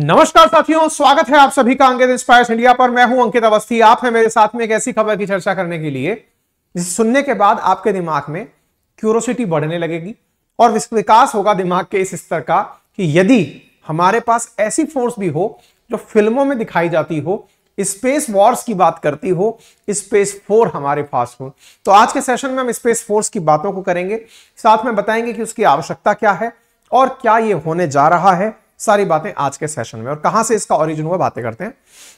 नमस्कार साथियों स्वागत है आप सभी का अंकित इंस्पायर्स इंडिया पर मैं हूं अंकित अवस्थी आप हैं मेरे साथ में एक ऐसी खबर की चर्चा करने के लिए जिसे सुनने के बाद आपके दिमाग में क्यूरोसिटी बढ़ने लगेगी और विकास होगा दिमाग के इस स्तर का कि यदि हमारे पास ऐसी फोर्स भी हो जो फिल्मों में दिखाई जाती हो स्पेस वॉर्स की बात करती हो स्पेस फोर हमारे पास हो तो आज के सेशन में हम स्पेस फोर्स की बातों को करेंगे साथ में बताएंगे कि उसकी आवश्यकता क्या है और क्या ये होने जा रहा है सारी बातें आज के सेशन में और कहां से इसका ओरिजिन हुआ बातें करते हैं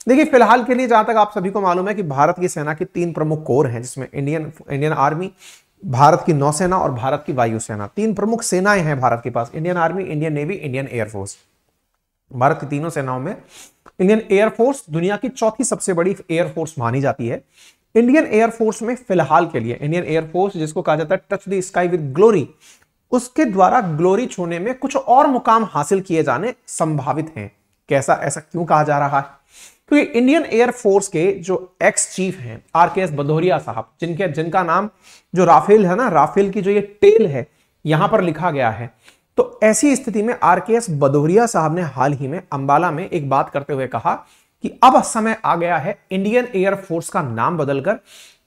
देखिए फिलहाल के लिए जहां तक आप सभी को मालूम है कि भारत की सेना की तीन प्रमुख कोर हैं जिसमें इंडियन इंडियन आर्मी भारत की नौसेना और भारत की वायुसेना तीन प्रमुख सेनाएं हैं भारत के पास Indian army Indian navy Indian air force Bharat की तीनों सेनाओं में इंडियन एयरफोर्स दुनिया की चौथी सबसे बड़ी एयरफोर्स मानी जाती है इंडियन एयरफोर्स में फिलहाल के लिए इंडियन एयरफोर्स जिसको कहा जाता है touch the sky with glory उसके द्वारा ग्लोरी छूने में कुछ और मुकाम हासिल किए जाने संभावित हैं कैसा ऐसा क्यों कहा जा रहा है क्योंकि इंडियन एयरफोर्स के जो एक्स चीफ हैं आर के एस भदौरिया साहब जिनके जिनका नाम जो राफेल है ना राफेल की जो ये टेल है यहां पर लिखा गया है तो ऐसी स्थिति में आर के एस भदौरिया साहब ने हाल ही में अंबाला में एक बात करते हुए कहा कि अब समय आ गया है इंडियन एयरफोर्स का नाम बदलकर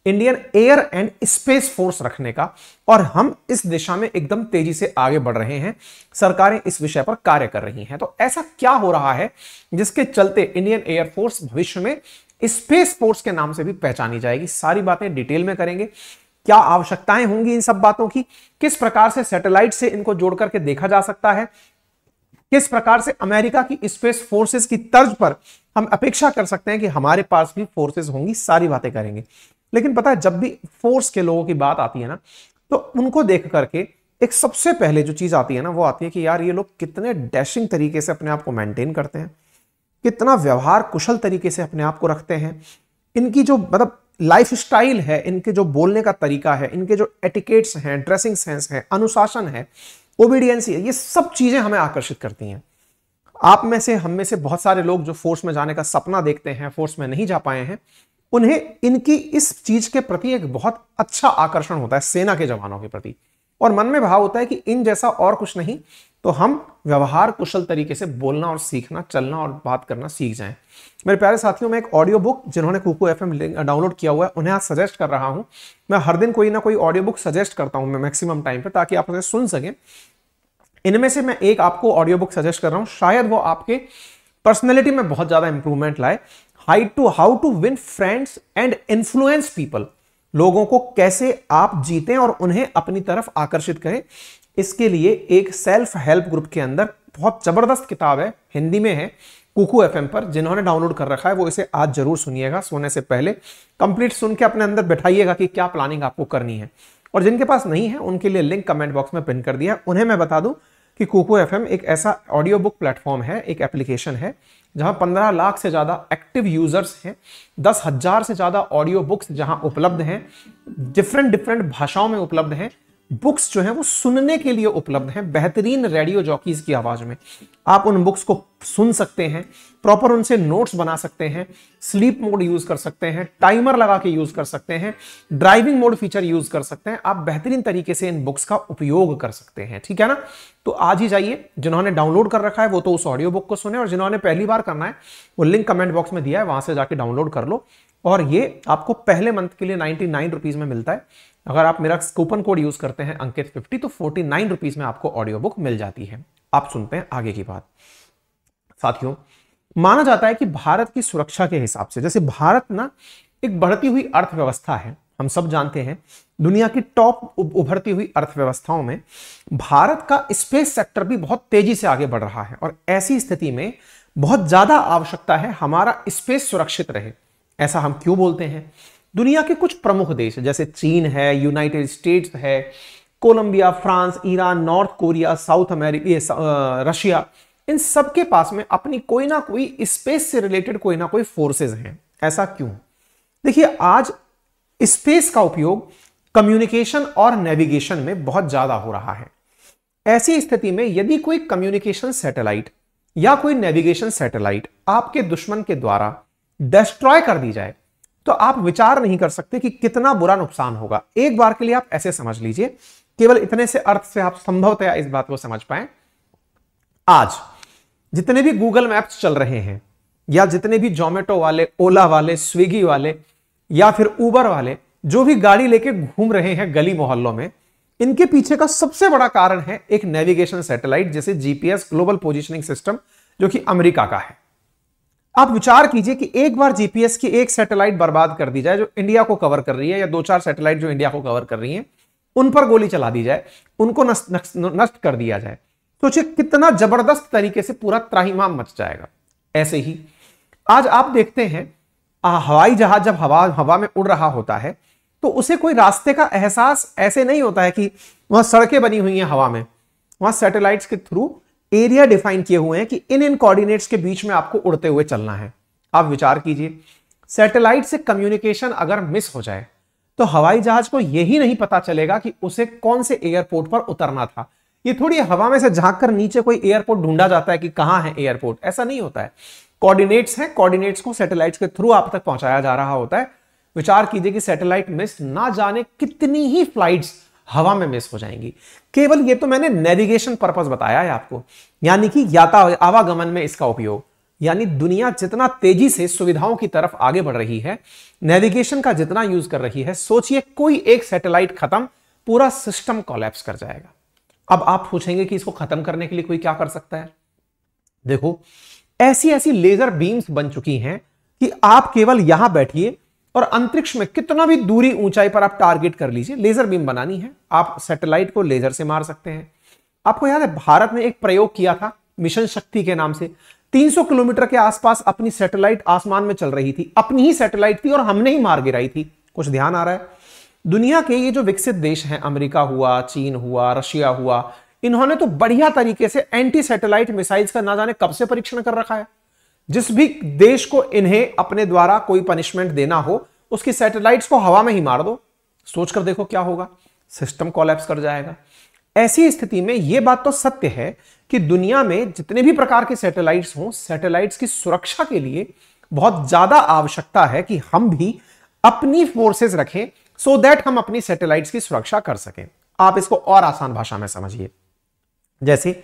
Indian air and space force रखने का और हम इस दिशा में एकदम तेजी से आगे बढ़ रहे हैं सरकारें इस विषय पर कार्य कर रही हैं तो ऐसा क्या हो रहा है जिसके चलते इंडियन एयर फोर्स भविष्य में स्पेस फोर्स के नाम से भी पहचानी जाएगी सारी बातें डिटेल में करेंगे क्या आवश्यकताएं होंगी इन सब बातों की किस प्रकार से सैटेलाइट से इनको जोड़ करके देखा जा सकता है किस प्रकार से अमेरिका की स्पेस फोर्सेस की तर्ज पर हम अपेक्षा कर सकते हैं कि हमारे पास भी फोर्सेस होंगी सारी बातें करेंगे लेकिन पता है जब भी फोर्स के लोगों की बात आती है ना तो उनको देख करके एक सबसे पहले जो चीज आती है ना वो आती है कि यार ये लोग कितने डैशिंग तरीके से अपने आप को मेंटेन करते हैं कितना व्यवहार कुशल तरीके से अपने आप को रखते हैं इनकी जो मतलब लाइफ स्टाइल है इनके जो बोलने का तरीका है इनके जो एटिकेट्स हैं ड्रेसिंग सेंस है अनुशासन है ओबीडियंस है ये सब चीज़ें हमें आकर्षित करती हैं आप में से हम में से बहुत सारे लोग जो फोर्स में जाने का सपना देखते हैं फोर्स में नहीं जा पाए हैं उन्हें इनकी इस चीज के प्रति एक बहुत अच्छा आकर्षण होता है सेना के जवानों के प्रति और मन में भाव होता है कि इन जैसा और कुछ नहीं तो हम व्यवहार कुशल तरीके से बोलना और सीखना चलना और बात करना सीख जाएं मेरे प्यारे साथियों मैं एक ऑडियो बुक जिन्होंने कुकू एफ डाउनलोड किया हुआ है उन्हें आज सजेस्ट कर रहा हूं मैं हर दिन कोई ना कोई ऑडियो बुक सजेस्ट करता हूं मैं मैक्सिमम टाइम पर ताकि आप उसे सुन सकें इनमें से मैं एक आपको ऑडियो बुक सजेस्ट कर रहा हूं शायद वो आपके पर्सनैलिटी में बहुत ज़्यादा इंप्रूवमेंट लाए हाई टू how to win friends and influence people लोगों को कैसे आप जीतें और उन्हें अपनी तरफ आकर्षित करें इसके लिए एक सेल्फ हेल्प ग्रुप के अंदर बहुत जबरदस्त किताब है हिंदी में है कुकू एफ पर जिन्होंने डाउनलोड कर रखा है वो इसे आज जरूर सुनिएगा सोने से पहले कंप्लीट सुन के अपने अंदर बैठाइएगा कि क्या प्लानिंग आपको करनी है और जिनके पास नहीं है उनके लिए लिंक कमेंट बॉक्स में पिन कर दिया उन्हें मैं बता दूं कि कुकू एफ एक ऐसा ऑडियो बुक प्लेटफॉर्म है एक एप्लीकेशन है जहां 15 लाख से ज़्यादा एक्टिव यूज़र्स हैं दस हज़ार से ज़्यादा ऑडियो बुक्स जहां उपलब्ध हैं डिफरेंट डिफरेंट भाषाओं में उपलब्ध हैं बुक्स जो हैं वो सुनने के लिए उपलब्ध हैं बेहतरीन रेडियो जॉकीज की आवाज में आप उन बुक्स को सुन सकते हैं प्रॉपर उनसे नोट्स बना सकते हैं स्लीप मोड यूज कर सकते हैं टाइमर लगा के यूज कर सकते हैं ड्राइविंग मोड फीचर यूज कर सकते हैं आप बेहतरीन तरीके से इन बुक्स का उपयोग कर सकते हैं ठीक है ना तो आज ही जाइए जिन्होंने डाउनलोड कर रखा है वो तो उस ऑडियो बुक को सुने और जिन्होंने पहली बार करना है वो लिंक कमेंट बॉक्स में दिया है वहां से जाके डाउनलोड कर लो और ये आपको पहले मंथ के लिए नाइनटी नाइन में मिलता है अगर आप मेरा कूपन कोड यूज करते हैं अंकित फिफ्टी तो फोर्टी नाइन रुपीज में आपको ऑडियो बुक मिल जाती है आप सुनते हैं आगे की बात साथियों माना जाता है कि भारत की सुरक्षा के हिसाब से जैसे भारत ना एक बढ़ती हुई अर्थव्यवस्था है हम सब जानते हैं दुनिया की टॉप उभरती हुई अर्थव्यवस्थाओं में भारत का स्पेस सेक्टर भी बहुत तेजी से आगे बढ़ रहा है और ऐसी स्थिति में बहुत ज्यादा आवश्यकता है हमारा स्पेस सुरक्षित रहे ऐसा हम क्यों बोलते हैं दुनिया के कुछ प्रमुख देश जैसे चीन है यूनाइटेड स्टेट्स है Colombia France Iran North Korea South America Russia इन सबके पास में अपनी कोई ना कोई स्पेस से रिलेटेड कोई ना कोई फोर्सेज हैं ऐसा क्यों देखिए आज स्पेस का उपयोग कम्युनिकेशन और नेविगेशन में बहुत ज्यादा हो रहा है ऐसी स्थिति में यदि कोई कम्युनिकेशन सैटेलाइट या कोई नेविगेशन सैटेलाइट आपके दुश्मन के द्वारा डिस्ट्रॉय कर दी जाए तो आप विचार नहीं कर सकते कि कितना बुरा नुकसान होगा एक बार के लिए आप ऐसे समझ लीजिए केवल इतने से अर्थ से आप संभवतया इस बात को समझ पाए आज जितने भी गूगल मैप्स चल रहे हैं या जितने भी जोमेटो वाले ओला वाले स्विगी वाले या फिर ऊबर वाले जो भी गाड़ी लेके घूम रहे हैं गली मोहल्लों में इनके पीछे का सबसे बड़ा कारण है एक नेविगेशन सैटेलाइट जैसे जीपीएस ग्लोबल पोजिशनिंग सिस्टम जो कि अमेरिका का है आप विचार कीजिए कि एक बार जीपीएस की एक सैटेलाइट बर्बाद कर दी जाए जो इंडिया को कवर कर रही है या दो चार सैटेलाइट जो इंडिया को कवर कर रही है उन पर गोली चला दी जाए उनको नष्ट कर दिया जाए तो कितना जबरदस्त तरीके से पूरा त्राहिमाम मच जाएगा ऐसे ही आज आप देखते हैं हवाई जहाज जब हवा हवा में उड़ रहा होता है तो उसे कोई रास्ते का एहसास ऐसे नहीं होता है कि वहां सड़कें बनी हुई हैं हवा में वहां सैटेलाइट्स के थ्रू एरिया डिफाइन किए हुए हैं कि इन इन कोऑर्डिनेट्स के बीच में आपको उड़ते हुए चलना है आप विचार कीजिए सैटेलाइट से कम्युनिकेशन अगर मिस हो जाए तो हवाई जहाज को यही नहीं पता चलेगा कि उसे कौन से एयरपोर्ट पर उतरना था ये थोड़ी हवा में से झांक कर नीचे कोई एयरपोर्ट ढूंढा जाता है कि कहां है एयरपोर्ट ऐसा नहीं होता है कोऑर्डिनेट्स हैं कोऑर्डिनेट्स को सैटेलाइट के थ्रू आप तक पहुंचाया जा रहा होता है विचार कीजिए कि सैटेलाइट मिस ना जाने कितनी ही फ्लाइट्स हवा में मिस हो जाएंगी केवल ये तो मैंने नेविगेशन पर्पज बताया है आपको यानी कि याता आवागमन में इसका उपयोग यानी दुनिया जितना तेजी से सुविधाओं की तरफ आगे बढ़ रही है नेविगेशन का जितना यूज कर रही है सोचिए कोई एक सैटेलाइट खत्म पूरा सिस्टम कॉलेप्स कर जाएगा अब आप पूछेंगे कि इसको खत्म करने के लिए कोई क्या कर सकता है देखो ऐसी ऐसी लेजर बीम्स बन चुकी हैं कि आप केवल यहां बैठिए और अंतरिक्ष में कितना भी दूरी ऊंचाई पर आप टारगेट कर लीजिए लेजर बीम बनानी है आप सैटेलाइट को लेजर से मार सकते हैं आपको याद है भारत ने एक प्रयोग किया था मिशन शक्ति के नाम से 300 किलोमीटर के आसपास अपनी सैटेलाइट आसमान में चल रही थी अपनी ही सैटेलाइट थी और हमने ही मार गिराई थी कुछ ध्यान आ रहा है दुनिया के ये जो विकसित देश हैं अमेरिका हुआ चीन हुआ रशिया हुआ इन्होंने तो बढ़िया तरीके से एंटी सैटेलाइट मिसाइल्स का ना जाने कब से परीक्षण कर रखा है जिस भी देश को इन्हें अपने द्वारा कोई पनिशमेंट देना हो उसकी सैटेलाइट्स को हवा में ही मार दो सोचकर देखो क्या होगा सिस्टम कॉलेप्स कर जाएगा ऐसी स्थिति में यह बात तो सत्य है कि दुनिया में जितने भी प्रकार के सैटेलाइट्स हों सैटेलाइट्स की सुरक्षा के लिए बहुत ज्यादा आवश्यकता है कि हम भी अपनी फोर्सेस रखें सो so दैट हम अपनी सैटेलाइट्स की सुरक्षा कर सकें आप इसको और आसान भाषा में समझिए जैसे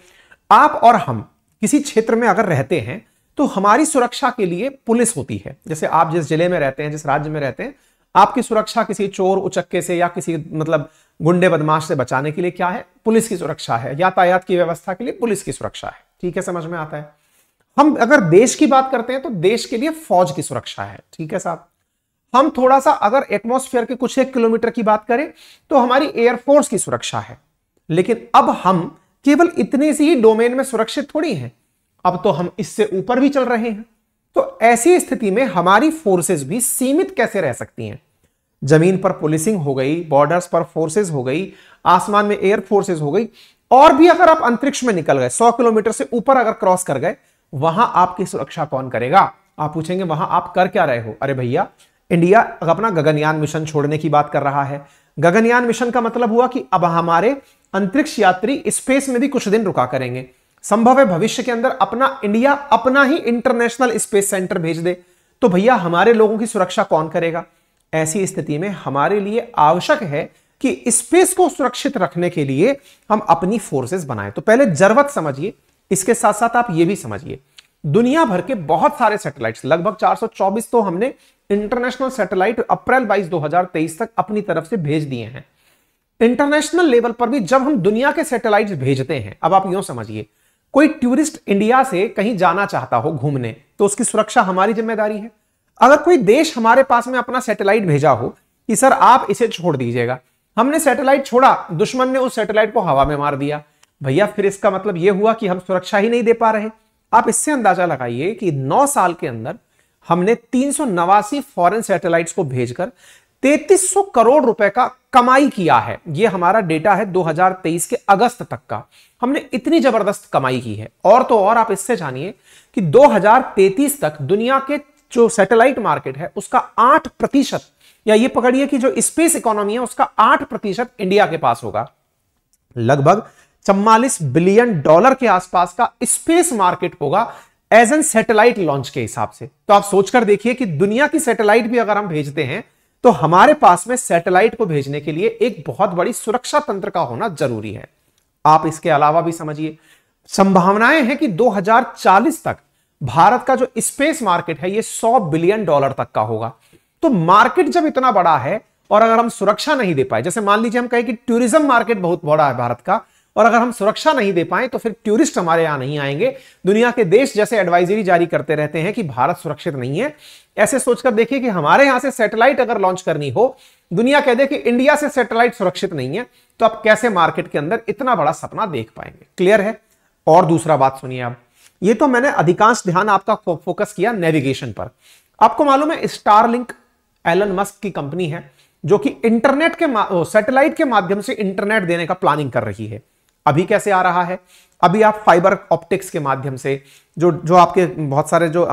आप और हम किसी क्षेत्र में अगर रहते हैं तो हमारी सुरक्षा के लिए पुलिस होती है जैसे आप जिस जिले में रहते हैं जिस राज्य में रहते हैं आपकी सुरक्षा किसी चोर उचक्के से या किसी मतलब गुंडे बदमाश से बचाने के लिए क्या है पुलिस की सुरक्षा है यातायात की व्यवस्था के लिए पुलिस की सुरक्षा है ठीक है समझ में आता है हम अगर देश की बात करते हैं तो देश के लिए फौज की सुरक्षा है ठीक है साहब हम थोड़ा सा अगर एटमोस्फेयर के कुछ एक किलोमीटर की बात करें तो हमारी एयरफोर्स की सुरक्षा है लेकिन अब हम केवल इतने से ही डोमेन में सुरक्षित थोड़ी हैं अब तो हम इससे ऊपर भी चल रहे हैं तो ऐसी स्थिति में हमारी फोर्सेस भी सीमित कैसे रह सकती हैं जमीन पर पुलिसिंग हो गई बॉर्डर्स पर फोर्सेस हो गई आसमान में एयर फोर्सेस हो गई और भी अगर आप अंतरिक्ष में निकल गए 100 किलोमीटर से ऊपर अगर क्रॉस कर गए वहां आपकी सुरक्षा कौन करेगा आप पूछेंगे वहां आप कर क्या रहे हो अरे भैया इंडिया अपना गगनयान मिशन छोड़ने की बात कर रहा है गगनयान मिशन का मतलब हुआ कि अब हमारे अंतरिक्ष यात्री स्पेस में भी कुछ दिन रुका करेंगे संभव है भविष्य के अंदर अपना इंडिया अपना ही इंटरनेशनल स्पेस सेंटर भेज दे तो भैया हमारे लोगों की सुरक्षा कौन करेगा ऐसी स्थिति में हमारे लिए आवश्यक है कि स्पेस को सुरक्षित रखने के लिए हम अपनी फोर्सेस बनाएं तो पहले जरूरत समझिए इसके साथ साथ आप ये भी समझिए दुनिया भर के बहुत सारे सैटेलाइट्स लगभग 424 तो हमने इंटरनेशनल सैटेलाइट अप्रैल 22 2023 तक अपनी तरफ से भेज दिए हैं इंटरनेशनल लेवल पर भी जब हम दुनिया के सैटेलाइट भेजते हैं अब आप यूं समझिए कोई टूरिस्ट इंडिया से कहीं जाना चाहता हो घूमने तो उसकी सुरक्षा हमारी जिम्मेदारी है अगर कोई देश हमारे पास में अपना सैटेलाइट भेजा हो कि सर आप इसे छोड़ दीजिएगा हमने सैटेलाइट छोड़ा दुश्मन ने उस सैटेलाइट को हवा में मार दिया भैया फिर इसका मतलब यह हुआ कि हम सुरक्षा ही नहीं दे पा रहे आप इससे अंदाजा लगाइए कि 9 साल के अंदर हमने तीन फॉरेन सैटेलाइट्स को भेजकर 3300 करोड़ रुपए का कमाई किया है ये हमारा डेटा है 2023 के अगस्त तक का हमने इतनी जबरदस्त कमाई की है और तो और आप इससे जानिए कि 2033 तक दुनिया के जो सैटेलाइट मार्केट है उसका 8 प्रतिशत या ये पकड़िए कि जो स्पेस इकोनॉमी है उसका 8 प्रतिशत इंडिया के पास होगा लगभग चम्वालीस बिलियन डॉलर के आसपास का स्पेस मार्केट होगा एज एन सेटेलाइट लॉन्च के हिसाब से तो आप सोचकर देखिए कि दुनिया की सैटेलाइट भी अगर हम भेजते हैं तो हमारे पास में सैटेलाइट को भेजने के लिए एक बहुत बड़ी सुरक्षा तंत्र का होना जरूरी है आप इसके अलावा भी समझिए संभावनाएं हैं कि 2040 तक भारत का जो स्पेस मार्केट है ये 100 बिलियन डॉलर तक का होगा तो मार्केट जब इतना बड़ा है और अगर हम सुरक्षा नहीं दे पाए जैसे मान लीजिए हम कहें कि टूरिज्म मार्केट बहुत बड़ा है भारत का और अगर हम सुरक्षा नहीं दे पाए तो फिर टूरिस्ट हमारे यहां नहीं आएंगे दुनिया के देश जैसे एडवाइजरी जारी करते रहते हैं कि भारत सुरक्षित नहीं है ऐसे सोचकर देखिए कि हमारे यहां से सैटेलाइट अगर लॉन्च करनी हो दुनिया कह दे कि इंडिया से सैटेलाइट सुरक्षित नहीं है तो आप कैसे मार्केट के अंदर इतना बड़ा सपना देख पाएंगे क्लियर है और दूसरा बात सुनिए आप ये तो मैंने अधिकांश ध्यान आपका फोकस किया नेविगेशन पर आपको मालूम है स्टारलिंक एलन मस्क की कंपनी है जो कि इंटरनेट के सैटेलाइट के माध्यम से इंटरनेट देने का प्लानिंग कर रही है अभी कैसे आ रहा है अभी आप फाइबर ऑप्टिक्स के माध्यम से जो जो आपके बहुत सारे जो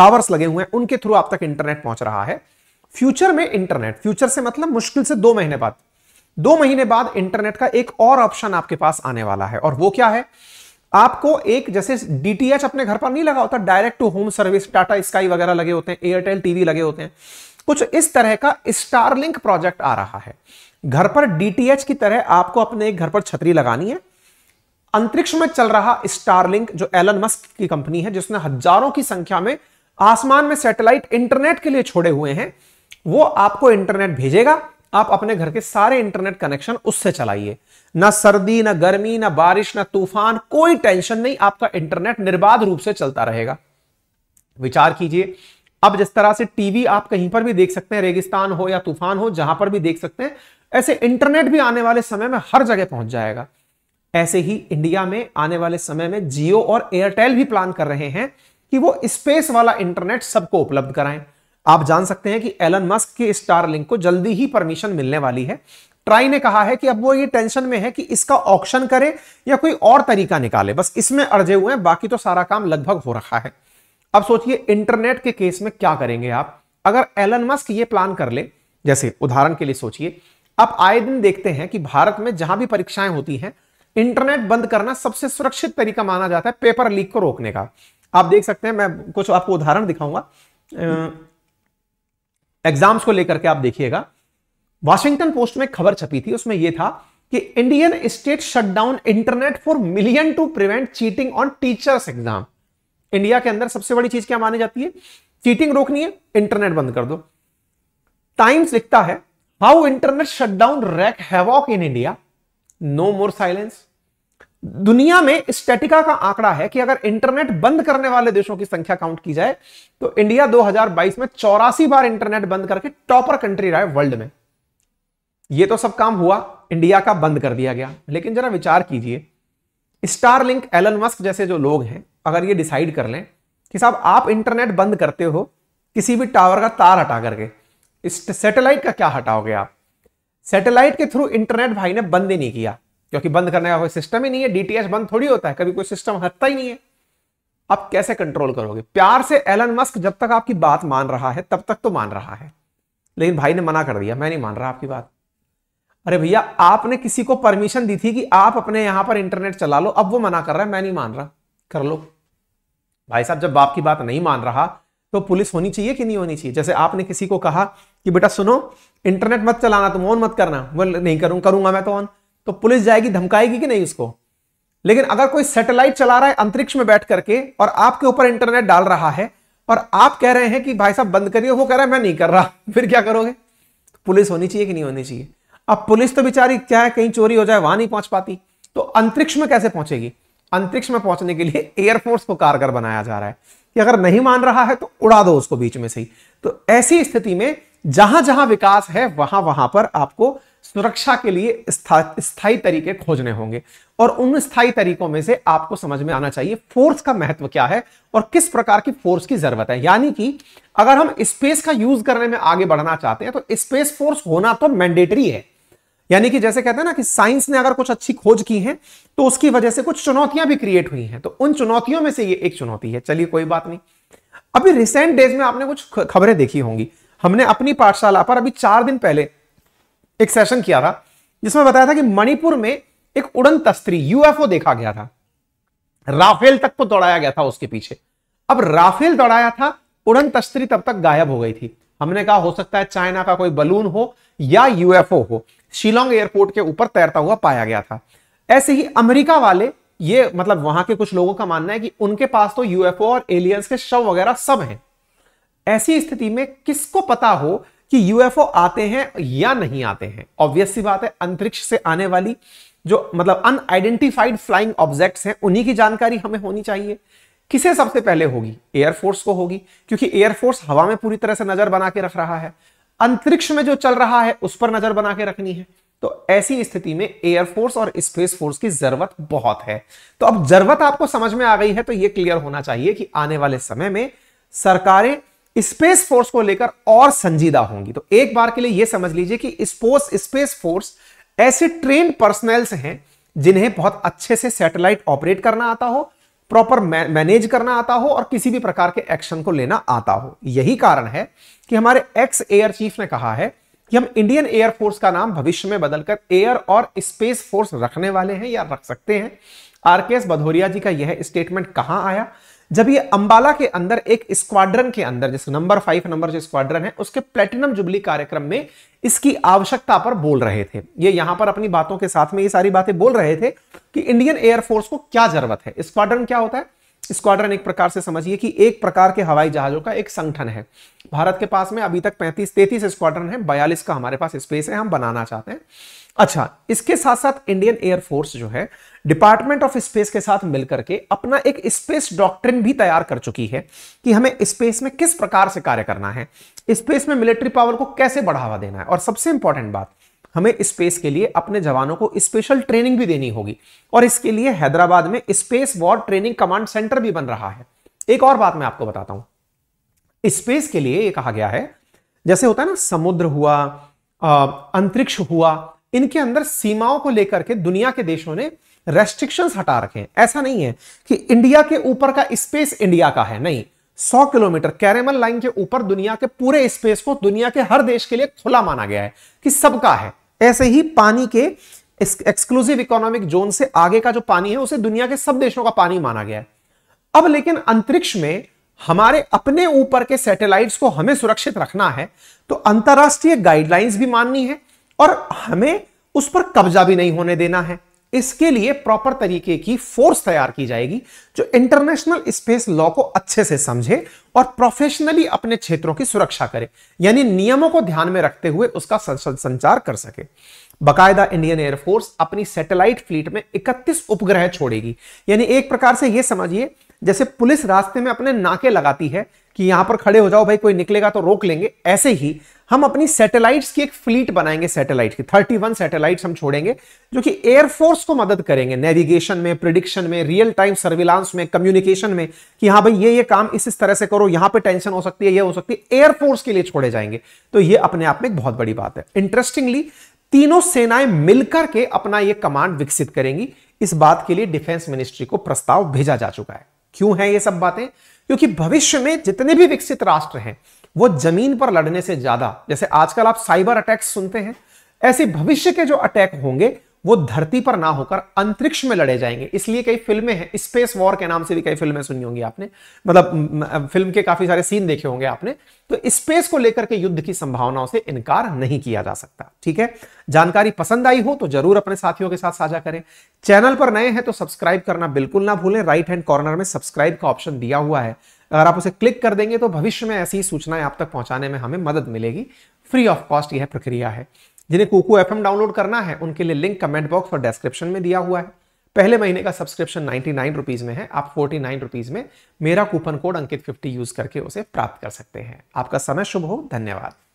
टावर्स लगे हुए हैं उनके थ्रू आप तक इंटरनेट पहुंच रहा है फ्यूचर में इंटरनेट फ्यूचर से मतलब मुश्किल से दो महीने बाद दो महीने बाद इंटरनेट का एक और ऑप्शन आपके पास आने वाला है और वो क्या है आपको एक जैसे डीटीएच अपने घर पर नहीं लगा होता direct to home service Tata sky वगैरह लगे होते हैं एयरटेल टीवी लगे होते हैं कुछ इस तरह का स्टारलिंक प्रोजेक्ट आ रहा है घर पर डीटीएच की तरह आपको अपने घर पर छतरी लगानी है अंतरिक्ष में चल रहा स्टारलिंक जो एलन मस्क की कंपनी है जिसने हजारों की संख्या में आसमान में सैटेलाइट इंटरनेट के लिए छोड़े हुए हैं वो आपको इंटरनेट भेजेगा आप अपने घर के सारे इंटरनेट कनेक्शन उससे चलाइए ना सर्दी ना गर्मी ना बारिश ना तूफान कोई टेंशन नहीं आपका इंटरनेट निर्बाध रूप से चलता रहेगा विचार कीजिए अब जिस तरह से टीवी आप कहीं पर भी देख सकते हैं रेगिस्तान हो या तूफान हो जहां पर भी देख सकते हैं ऐसे इंटरनेट भी आने वाले समय में हर जगह पहुंच जाएगा ऐसे ही इंडिया में आने वाले समय में जियो और एयरटेल भी प्लान कर रहे हैं कि वो स्पेस वाला इंटरनेट सबको उपलब्ध कराएं आप जान सकते हैं कि एलन मस्क स्टार स्टारलिंक को जल्दी ही परमिशन मिलने वाली है ट्राई ने कहा है कि अब वो ये टेंशन में है कि इसका ऑप्शन करे या कोई और तरीका निकाले बस इसमें अड़जे हुए हैं बाकी तो सारा काम लगभग हो रखा है अब सोचिए इंटरनेट के केस में क्या करेंगे आप अगर एलन मस्क ये प्लान कर ले जैसे उदाहरण के लिए सोचिए आप आए दिन देखते हैं कि भारत में जहां भी परीक्षाएं होती हैं इंटरनेट बंद करना सबसे सुरक्षित तरीका माना जाता है पेपर लीक को रोकने का आप देख सकते हैं मैं कुछ आपको उदाहरण दिखाऊंगा एग्जाम्स को लेकर के आप देखिएगा वॉशिंगटन पोस्ट में खबर छपी थी उसमें यह था कि Indian state shutdown internet for million to prevent cheating on teachers exam India के अंदर सबसे बड़ी चीज क्या मानी जाती है चीटिंग रोकनी है इंटरनेट बंद कर दो टाइम्स लिखता है How शटडाउन रैक है havoc in India no more silence दुनिया में स्टेटिका का आंकड़ा है कि अगर इंटरनेट बंद करने वाले देशों की संख्या काउंट की जाए तो इंडिया 2022 में चौरासी बार इंटरनेट बंद करके टॉपर कंट्री रहा है वर्ल्ड में यह तो सब काम हुआ इंडिया का बंद कर दिया गया लेकिन जरा विचार कीजिए स्टारलिंक एलन मस्क जैसे जो लोग हैं अगर ये डिसाइड कर लें कि साहब आप इंटरनेट बंद करते हो किसी भी टावर का तार हटा करके इस सैटेलाइट का क्या हटाओगे आप सैटेलाइट के थ्रू इंटरनेट भाई ने बंद ही नहीं किया क्योंकि बंद करने का कोई सिस्टम ही नहीं है डीटीएस बंद थोड़ी होता है कभी कोई सिस्टम हटता ही नहीं है आप कैसे कंट्रोल करोगे प्यार से एलन मस्क जब तक आपकी बात मान रहा है तब तक तो मान रहा है लेकिन भाई ने मना कर दिया मैं नहीं मान रहा आपकी बात अरे भैया आपने किसी को परमिशन दी थी कि आप अपने यहां पर इंटरनेट चला लो अब वो मना कर रहा है मैं नहीं मान रहा कर लो भाई साहब जब बाप की बात नहीं मान रहा तो पुलिस होनी चाहिए कि नहीं होनी चाहिए जैसे आपने किसी को कहा कि बेटा सुनो इंटरनेट मत चलाना तुम ऑन मत करना वो नहीं करूं करूंगा मैं तो ऑन तो पुलिस जाएगी धमकाएगी कि नहीं उसको लेकिन अगर कोई सैटेलाइट चला रहा है अंतरिक्ष में बैठ करके और आपके ऊपर इंटरनेट डाल रहा है और आप कह रहे हैं कि भाई साहब बंद करिए वो कह रहा है मैं नहीं कर रहा फिर क्या करोगे तो पुलिस होनी चाहिए कि नहीं होनी चाहिए अब पुलिस तो बेचारी क्या है कहीं चोरी हो जाए वहां नहीं पहुंच पाती तो अंतरिक्ष में कैसे पहुंचेगी अंतरिक्ष में पहुंचने के लिए एयरफोर्स को कारगर बनाया जा रहा है कि अगर नहीं मान रहा है तो उड़ा दो उसको बीच में से ही तो ऐसी स्थिति में जहां जहां विकास है वहां वहां पर आपको सुरक्षा के लिए स्थायी तरीके खोजने होंगे और उन स्थायी तरीकों में से आपको समझ में आना चाहिए फोर्स का महत्व क्या है और किस प्रकार की फोर्स की जरूरत है यानी कि अगर हम स्पेस का यूज करने में आगे बढ़ना चाहते हैं तो स्पेस फोर्स होना तो मैंडेटरी है यानी कि जैसे कहते हैं ना कि साइंस ने अगर कुछ अच्छी खोज की है तो उसकी वजह से कुछ चुनौतियां भी क्रिएट हुई हैं तो उन चुनौतियों में से ये एक चुनौती है चलिए कोई बात नहीं अभी रिसेंट डेज में आपने कुछ खबरें देखी होंगी हमने अपनी पाठशाला पर अभी चार दिन पहले एक सेशन किया था जिसमें बताया था कि मणिपुर में एक उड़न तस्त्री यूएफओ देखा गया था राफेल तक को तो दौड़ाया गया था उसके पीछे अब राफेल दौड़ाया था उड़न तस्त्री तब तक गायब हो गई थी हमने कहा हो सकता है चाइना का कोई बलून हो या यूएफओ हो शिलोंग एयरपोर्ट के ऊपर तैरता हुआ पाया गया था ऐसे ही अमेरिका वाले ये मतलब वहां के कुछ लोगों का मानना है कि उनके पास तो यूएफओ और एलियंस के शव वगैरह सब हैं ऐसी स्थिति में किसको पता हो कि यूएफओ आते हैं या नहीं आते हैं ऑब्वियस सी बात है अंतरिक्ष से आने वाली जो मतलब अनआइडेंटिफाइड फ्लाइंग ऑब्जेक्ट्स हैं उन्हीं की जानकारी हमें होनी चाहिए किसे सबसे पहले होगी एयरफोर्स को होगी क्योंकि एयरफोर्स हवा में पूरी तरह से नजर बना के रख रहा है अंतरिक्ष में जो चल रहा है उस पर नजर बना के रखनी है तो ऐसी स्थिति में एयरफोर्स और स्पेस फोर्स की जरूरत बहुत है तो अब जरूरत आपको समझ में आ गई है तो यह क्लियर होना चाहिए कि आने वाले समय में सरकारें स्पेस फोर्स को लेकर और संजीदा होंगी तो एक बार के लिए यह समझ लीजिए कि स्पोर्स स्पेस फोर्स ऐसे ट्रेन पर्सनल्स हैं जिन्हें बहुत अच्छे से सैटेलाइट ऑपरेट करना आता हो प्रॉपर मैनेज करना आता हो और किसी भी प्रकार के एक्शन को लेना आता हो यही कारण है कि हमारे एक्स एयर चीफ ने कहा है कि हम इंडियन एयर फोर्स का नाम भविष्य में बदलकर एयर और स्पेस फोर्स रखने वाले हैं या रख सकते हैं आरकेएस भदौरिया जी का यह स्टेटमेंट कहां आया जब ये अंबाला के अंदर एक स्क्वाड्रन के अंदर जिस नंबर फाइव नंबर जो स्क्वाड्रन है उसके प्लेटिनम जुबली कार्यक्रम में इसकी आवश्यकता पर बोल रहे थे ये यहां पर अपनी बातों के साथ में ये सारी बातें बोल रहे थे कि इंडियन एयरफोर्स को क्या जरूरत है स्क्वाड्रन क्या होता है स्क्वाड्रन एक प्रकार से समझिए कि एक प्रकार के हवाई जहाजों का एक संगठन है भारत के पास में अभी तक 35 33 स्क्वाड्रन है 42 का हमारे पास स्पेस है हम बनाना चाहते हैं अच्छा इसके साथ साथ इंडियन एयरफोर्स जो है डिपार्टमेंट ऑफ स्पेस के साथ मिलकर के अपना एक स्पेस डॉक्ट्रिन भी तैयार कर चुकी है कि हमें स्पेस में किस प्रकार से कार्य करना है स्पेस में मिलिट्री पावर को कैसे बढ़ावा देना है और सबसे इंपॉर्टेंट बात हमें स्पेस के लिए अपने जवानों को स्पेशल ट्रेनिंग भी देनी होगी और इसके लिए हैदराबाद में space war training command centre भी बन रहा है एक और बात मैं आपको बताता हूं स्पेस के लिए यह कहा गया है जैसे होता है ना समुद्र हुआ अंतरिक्ष हुआ इनके अंदर सीमाओं को लेकर के दुनिया के देशों ने रेस्ट्रिक्शंस हटा रखे हैं ऐसा नहीं है कि इंडिया के ऊपर का स्पेस इंडिया का है नहीं 100 किलोमीटर कैरेमल लाइन के ऊपर दुनिया के पूरे स्पेस को दुनिया के हर देश के लिए खुला माना गया है कि सबका है ऐसे ही पानी के एक्सक्लूसिव इकोनॉमिक जोन से आगे का जो पानी है उसे दुनिया के सब देशों का पानी माना गया है अब लेकिन अंतरिक्ष में हमारे अपने ऊपर के सैटेलाइट्स को हमें सुरक्षित रखना है तो अंतर्राष्ट्रीय गाइडलाइंस भी माननी है और हमें उस पर कब्जा भी नहीं होने देना है इसके लिए प्रॉपर तरीके की फोर्स तैयार की जाएगी जो इंटरनेशनल स्पेस लॉ को अच्छे से समझे और प्रोफेशनली अपने क्षेत्रों की सुरक्षा करे यानी नियमों को ध्यान में रखते हुए उसका संचार कर सके बकायदा इंडियन एयरफोर्स अपनी सैटेलाइट फ्लीट में 31 उपग्रह छोड़ेगी यानी एक प्रकार से यह समझिए जैसे पुलिस रास्ते में अपने नाके लगाती है कि यहां पर खड़े हो जाओ भाई कोई निकलेगा तो रोक लेंगे ऐसे ही हम अपनी सैटेलाइट्स की एक फ्लीट बनाएंगे सैटेलाइट की 31 सैटेलाइट हम छोड़ेंगे जो कि एयरफोर्स को मदद करेंगे नेविगेशन में प्रिडिक्शन में रियल टाइम सर्विलांस में कम्युनिकेशन में कि हाँ भाई ये ये काम इस इस तरह से करो यहां पे टेंशन हो सकती है ये हो सकती है एयरफोर्स के लिए छोड़े जाएंगे तो ये अपने आप में एक बहुत बड़ी बात है इंटरेस्टिंगली तीनों सेनाएं मिलकर के अपना ये कमांड विकसित करेंगी इस बात के लिए डिफेंस मिनिस्ट्री को प्रस्ताव भेजा जा चुका है क्यों है ये सब बातें क्योंकि भविष्य में जितने भी विकसित राष्ट्र हैं वो जमीन पर लड़ने से ज्यादा जैसे आजकल आप साइबर अटैक्स सुनते हैं ऐसे भविष्य के जो अटैक होंगे वो धरती पर ना होकर अंतरिक्ष में लड़े जाएंगे इसलिए कई फिल्में हैं स्पेस वॉर के नाम से भी कई फिल्में सुनी होंगी आपने मतलब फिल्म के काफी सारे सीन देखे होंगे आपने तो स्पेस को लेकर के युद्ध की संभावनाओं से इनकार नहीं किया जा सकता ठीक है जानकारी पसंद आई हो तो जरूर अपने साथियों के साथ साझा करें चैनल पर नए हैं तो सब्सक्राइब करना बिल्कुल ना भूलें राइट हैंड कॉर्नर में सब्सक्राइब का ऑप्शन दिया हुआ है अगर आप उसे क्लिक कर देंगे तो भविष्य में ऐसी सूचनाएं आप तक पहुंचाने में हमें मदद मिलेगी फ्री ऑफ कॉस्ट यह प्रक्रिया है जिन्हें कुकू एफ डाउनलोड करना है उनके लिए लिंक कमेंट बॉक्स और डिस्क्रिप्शन में दिया हुआ है पहले महीने का सब्सक्रिप्शन नाइन्टी नाइन रुपीज में है आप फोर्टी नाइन रुपीज में मेरा coupon code Ankit fifty use करके उसे प्राप्त कर सकते हैं आपका समय शुभ हो धन्यवाद